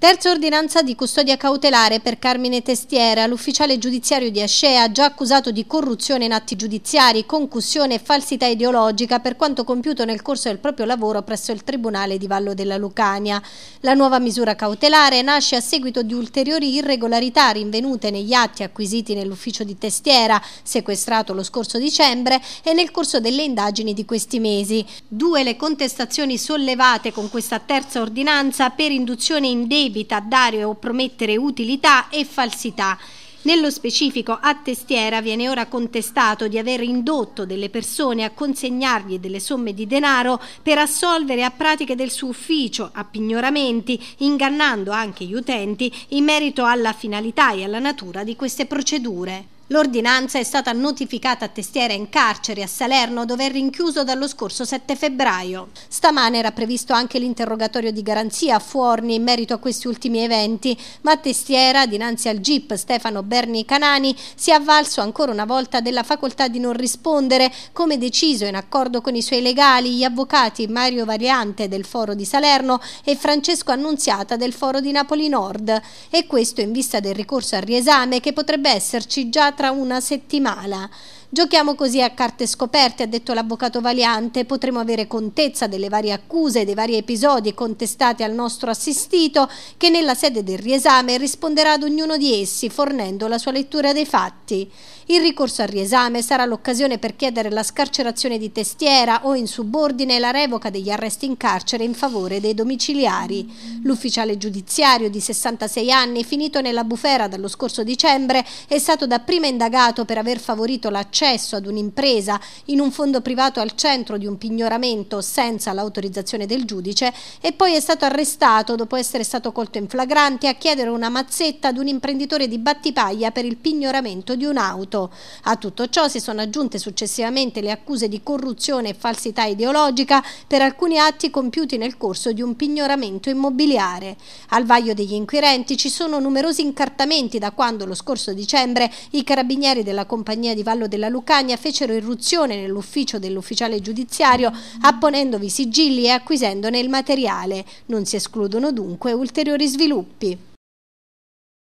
Terza ordinanza di custodia cautelare per Carmine Testiera, l'ufficiale giudiziario di Ascea, già accusato di corruzione in atti giudiziari, concussione e falsità ideologica per quanto compiuto nel corso del proprio lavoro presso il Tribunale di Vallo della Lucania. La nuova misura cautelare nasce a seguito di ulteriori irregolarità rinvenute negli atti acquisiti nell'ufficio di Testiera, sequestrato lo scorso dicembre, e nel corso delle indagini di questi mesi. Due le contestazioni sollevate con questa terza ordinanza per induzione in debito proibita dare o promettere utilità e falsità. Nello specifico a Testiera viene ora contestato di aver indotto delle persone a consegnargli delle somme di denaro per assolvere a pratiche del suo ufficio, a pignoramenti, ingannando anche gli utenti in merito alla finalità e alla natura di queste procedure. L'ordinanza è stata notificata a testiera in carcere a Salerno dove è rinchiuso dallo scorso 7 febbraio. Stamane era previsto anche l'interrogatorio di garanzia a Fuorni in merito a questi ultimi eventi, ma a testiera, dinanzi al GIP Stefano Berni Canani, si è avvalso ancora una volta della facoltà di non rispondere, come deciso in accordo con i suoi legali, gli avvocati Mario Variante del Foro di Salerno e Francesco Annunziata del Foro di Napoli Nord. E questo in vista del ricorso al riesame che potrebbe esserci già tra una settimana. Giochiamo così a carte scoperte, ha detto l'avvocato Valiante, potremo avere contezza delle varie accuse e dei vari episodi contestati al nostro assistito che nella sede del riesame risponderà ad ognuno di essi fornendo la sua lettura dei fatti. Il ricorso al riesame sarà l'occasione per chiedere la scarcerazione di testiera o in subordine la revoca degli arresti in carcere in favore dei domiciliari. L'ufficiale giudiziario di 66 anni, finito nella bufera dallo scorso dicembre, è stato dapprima indagato per aver favorito l'accesso accesso ad un'impresa in un fondo privato al centro di un pignoramento senza l'autorizzazione del giudice e poi è stato arrestato dopo essere stato colto in flagrante a chiedere una mazzetta ad un imprenditore di Battipaglia per il pignoramento di un'auto. A tutto ciò si sono aggiunte successivamente le accuse di corruzione e falsità ideologica per alcuni atti compiuti nel corso di un pignoramento immobiliare. Al vaglio degli inquirenti ci sono numerosi incartamenti da quando lo scorso dicembre i carabinieri della compagnia di Vallo della Lucagna fecero irruzione nell'ufficio dell'ufficiale giudiziario apponendovi sigilli e acquisendone il materiale. Non si escludono dunque ulteriori sviluppi.